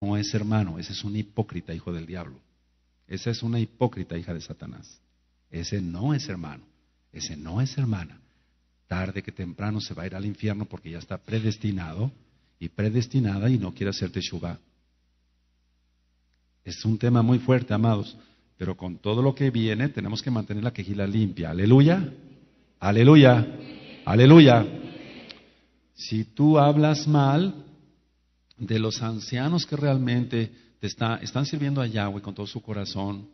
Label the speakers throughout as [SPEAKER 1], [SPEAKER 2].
[SPEAKER 1] no es hermano, ese es un hipócrita hijo del diablo. Esa es una hipócrita hija de Satanás. Ese no es hermano, ese no es hermana. Tarde que temprano se va a ir al infierno porque ya está predestinado y predestinada y no quiere hacer Teshuvah. Es un tema muy fuerte, amados, pero con todo lo que viene tenemos que mantener la quejila limpia. Aleluya, aleluya, aleluya. Si tú hablas mal, de los ancianos que realmente te están sirviendo a Yahweh con todo su corazón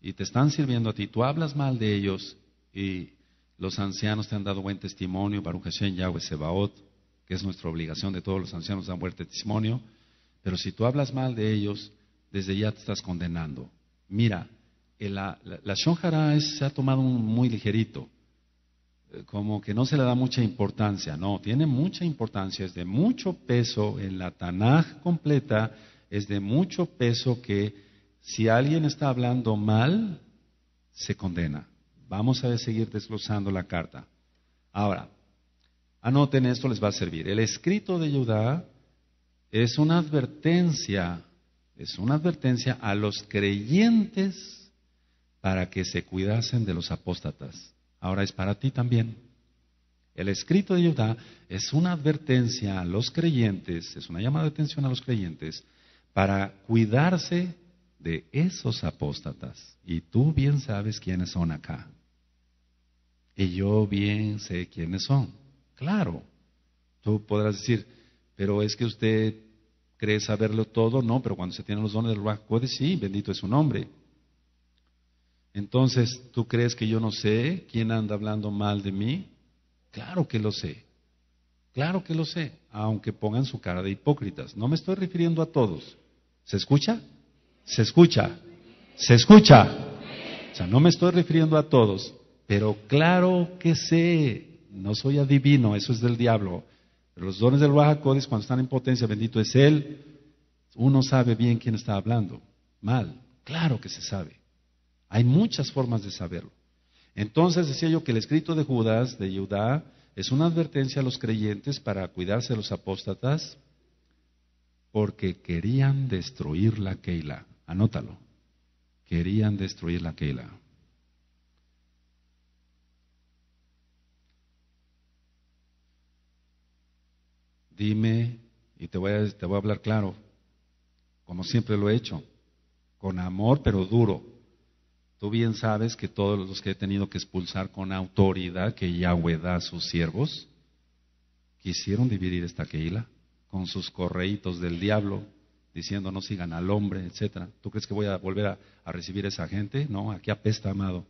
[SPEAKER 1] y te están sirviendo a ti. Tú hablas mal de ellos y los ancianos te han dado buen testimonio. Baruch Hashem Yahweh Sebaot, que es nuestra obligación de todos los ancianos, dar buen testimonio. Pero si tú hablas mal de ellos, desde ya te estás condenando. Mira, el, la, la, se ha tomado un, muy ligerito como que no se le da mucha importancia. No, tiene mucha importancia, es de mucho peso en la Tanaj completa, es de mucho peso que si alguien está hablando mal, se condena. Vamos a seguir desglosando la carta. Ahora, anoten esto, les va a servir. El escrito de Judá es una advertencia, es una advertencia a los creyentes para que se cuidasen de los apóstatas ahora es para ti también. El escrito de Judá es una advertencia a los creyentes, es una llamada de atención a los creyentes para cuidarse de esos apóstatas. Y tú bien sabes quiénes son acá. Y yo bien sé quiénes son. Claro, tú podrás decir, pero es que usted cree saberlo todo. No, pero cuando se tienen los dones del Ruach sí, bendito es su nombre. Entonces, ¿tú crees que yo no sé quién anda hablando mal de mí? Claro que lo sé. Claro que lo sé, aunque pongan su cara de hipócritas. No me estoy refiriendo a todos. ¿Se escucha? ¿Se escucha? ¿Se escucha? O sea, no me estoy refiriendo a todos, pero claro que sé. No soy adivino, eso es del diablo. Pero los dones del Bajacodes, cuando están en potencia, bendito es Él, uno sabe bien quién está hablando. Mal, claro que se sabe. Hay muchas formas de saberlo. Entonces decía yo que el escrito de Judas, de Judá, es una advertencia a los creyentes para cuidarse de los apóstatas, porque querían destruir la Keila. Anótalo. Querían destruir la Keila. Dime, y te voy, a, te voy a hablar claro, como siempre lo he hecho, con amor pero duro. Tú bien sabes que todos los que he tenido que expulsar con autoridad que Yahweh da a sus siervos, quisieron dividir esta Keila con sus correitos del diablo, diciendo no sigan al hombre, etcétera. ¿Tú crees que voy a volver a, recibir a esa gente? No, aquí apesta, amado.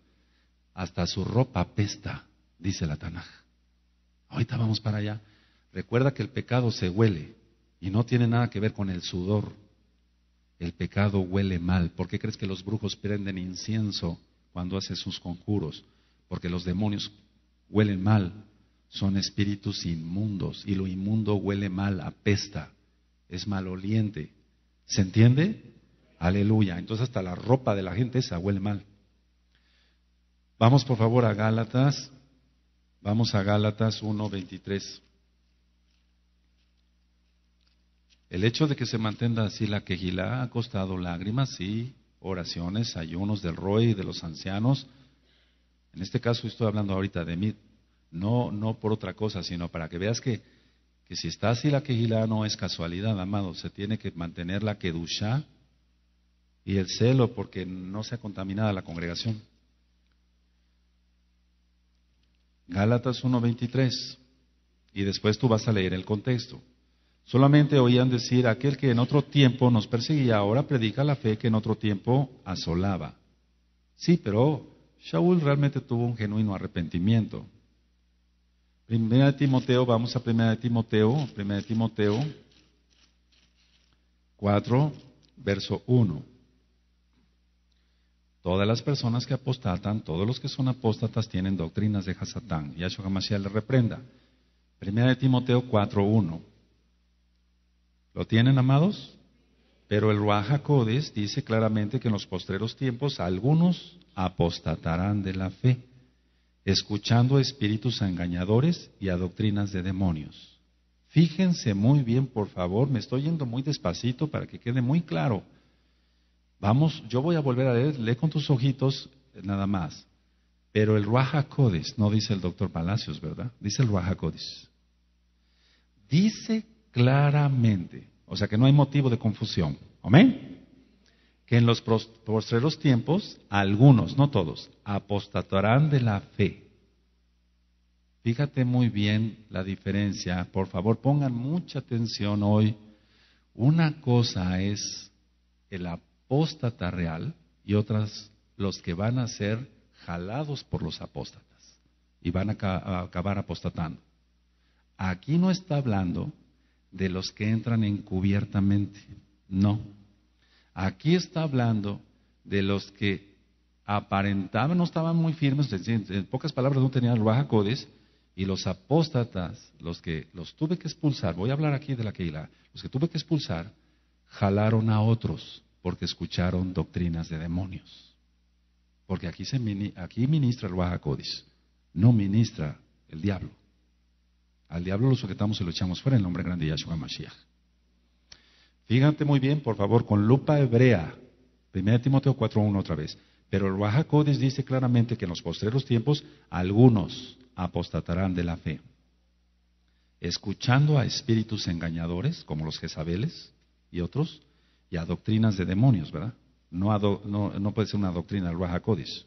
[SPEAKER 1] Hasta su ropa apesta, dice la Tanaj. Ahorita vamos para allá. Recuerda que el pecado se huele y no tiene nada que ver con el sudor. El pecado huele mal. ¿Por qué crees que los brujos prenden incienso cuando hacen sus conjuros? Porque los demonios huelen mal. Son espíritus inmundos y lo inmundo huele mal, apesta, es maloliente. ¿Se entiende? Aleluya. Entonces hasta la ropa de la gente esa huele mal. Vamos por favor a Gálatas. Vamos a Gálatas 1.23. El hecho de que se mantenga así la quejilá ha costado lágrimas, sí, oraciones, ayunos del Roy y de los ancianos. En este caso estoy hablando ahorita de mí, no, no por otra cosa, sino para que veas que, que si está así la quejilá no es casualidad, amado, se tiene que mantener la kedushá y el celo porque no sea contaminada la congregación. Gálatas 1.23. Y después tú vas a leer el contexto. Solamente oían decir, aquel que en otro tiempo nos perseguía, ahora predica la fe que en otro tiempo asolaba. Sí, pero Shaul realmente tuvo un genuino arrepentimiento. Primera de Timoteo, vamos a Primera de Timoteo, Primera de Timoteo 4, verso 1. Todas las personas que apostatan, todos los que son apóstatas tienen doctrinas de Hasatán, y a Hashem le reprenda. Primera de Timoteo 4, 1. ¿Lo tienen, amados? Pero el Ruajacodes dice claramente que en los postreros tiempos algunos apostatarán de la fe, escuchando a espíritus engañadores y a doctrinas de demonios. Fíjense muy bien, por favor, me estoy yendo muy despacito para que quede muy claro. Vamos, yo voy a volver a leer, lee con tus ojitos nada más. Pero el Ruajacodes, no dice el doctor Palacios, ¿verdad? Dice el Ruajacodes. Dice claramente. O sea que no hay motivo de confusión. Amén. Que en los postreros tiempos, algunos, no todos, apostatarán de la fe. Fíjate muy bien la diferencia. Por favor, pongan mucha atención hoy. Una cosa es el apóstata real y otras los que van a ser jalados por los apóstatas y van a, acabar apostatando. Aquí no está hablando de los que entran encubiertamente. No. Aquí está hablando de los que aparentaban, no estaban muy firmes, en pocas palabras no tenían el y los apóstatas, los que los tuve que expulsar, voy a hablar aquí de la Keilah, los que tuve que expulsar, jalaron a otros porque escucharon doctrinas de demonios. Porque aquí, se, aquí ministra el Ruaja no ministra el diablo. Al diablo lo sujetamos y lo echamos fuera en el nombre grande de Yahshua Mashiach. Fíjate muy bien, por favor, con lupa hebrea, 1 Timoteo 4.1 otra vez. Pero el Rahakodis dice claramente que en los postreros tiempos algunos apostatarán de la fe, escuchando a espíritus engañadores, como los Jezabeles y otros, y a doctrinas de demonios, ¿verdad? No, puede ser una doctrina el Codis.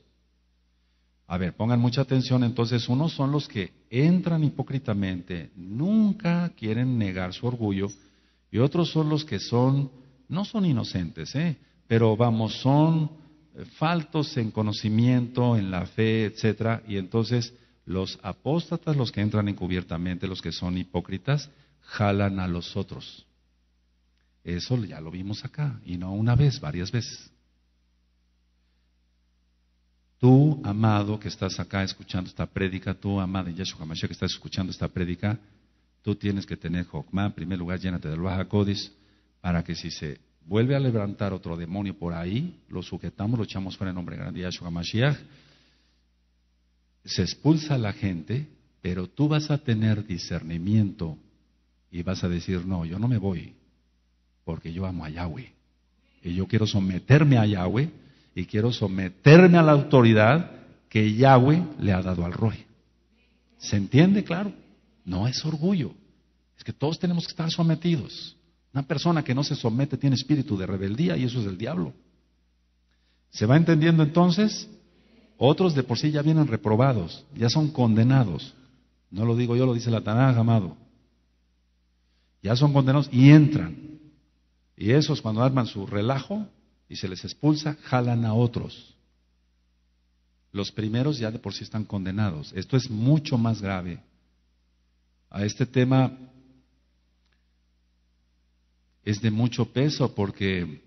[SPEAKER 1] A ver, pongan mucha atención, entonces unos son los que entran hipócritamente, nunca quieren negar su orgullo, y otros son los que son, no son inocentes, ¿eh? pero vamos, son eh, faltos en conocimiento, en la fe, etcétera, y entonces los apóstatas, los que entran encubiertamente, los que son hipócritas, jalan a los otros. Eso ya lo vimos acá, y no una vez, varias veces. Tú, amado, que estás acá escuchando esta prédica, tú, amado en Mashiach, que estás escuchando esta prédica, tú tienes que tener jokma, en primer lugar, llénate del Baja Codis, para que si se vuelve a levantar otro demonio por ahí, lo sujetamos, lo echamos fuera en nombre grande de Yahshua Mashiach, se expulsa la gente, pero tú vas a tener discernimiento y vas a decir, no, yo no me voy, porque yo amo a Yahweh, y yo quiero someterme a Yahweh, y quiero someterme a la autoridad que Yahweh le ha dado al rey. ¿Se entiende? Claro. No es orgullo. Es que todos tenemos que estar sometidos. Una persona que no se somete tiene espíritu de rebeldía y eso es del diablo. ¿Se va entendiendo entonces? Otros de por sí ya vienen reprobados, ya son condenados. No lo digo yo, lo dice la Tanaj, amado. Ya son condenados y entran. Y esos cuando arman su relajo, y se les expulsa, jalan a otros. Los primeros ya de por sí están condenados. Esto es mucho más grave. A este tema es de mucho peso porque,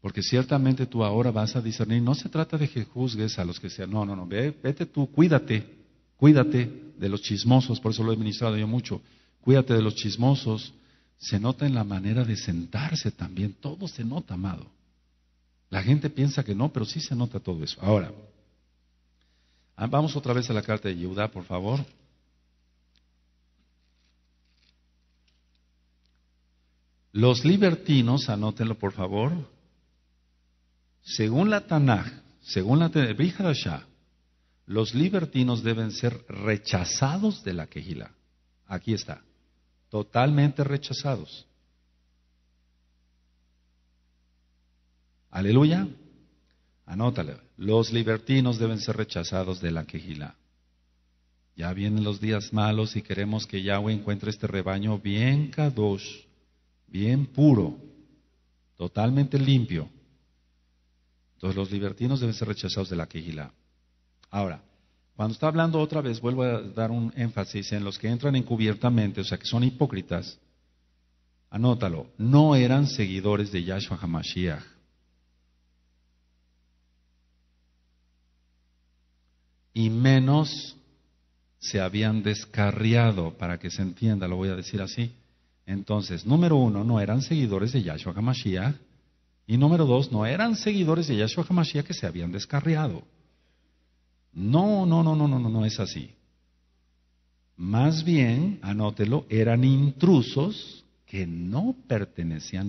[SPEAKER 1] porque ciertamente tú ahora vas a discernir. No se trata de que juzgues a los que sean. No, no, no. vete tú, cuídate. Cuídate de los chismosos. Por eso lo he ministrado yo mucho. Cuídate de los chismosos. Se nota en la manera de sentarse también. Todo se nota, amado. La gente piensa que no, pero sí se nota todo eso. Ahora, ah, vamos otra vez a la carta de Yehudá, por favor. Los libertinos, anótenlo por favor, según la Tanaj, según la Sha, los libertinos deben ser rechazados de la quejila. Aquí está, totalmente rechazados. Aleluya. Anótale. Los libertinos deben ser rechazados de la quejila. Ya vienen los días malos y queremos que Yahweh encuentre este rebaño bien kadosh, bien puro, totalmente limpio. Entonces los libertinos deben ser rechazados de la quejilá. Ahora, cuando está hablando otra vez, vuelvo a dar un énfasis en los que entran encubiertamente, o sea, que son hipócritas. Anótalo, no eran seguidores de Yahshua Hamashiach. y menos se habían descarriado, para que se entienda, lo voy a decir así. Entonces, número uno, no eran seguidores de Yahshua HaMashiach, y número dos, no eran seguidores de Yahshua HaMashiach que se habían descarriado. No, no, no, no, no, no, no es así. Más bien, anótelo, eran intrusos que no pertenecían a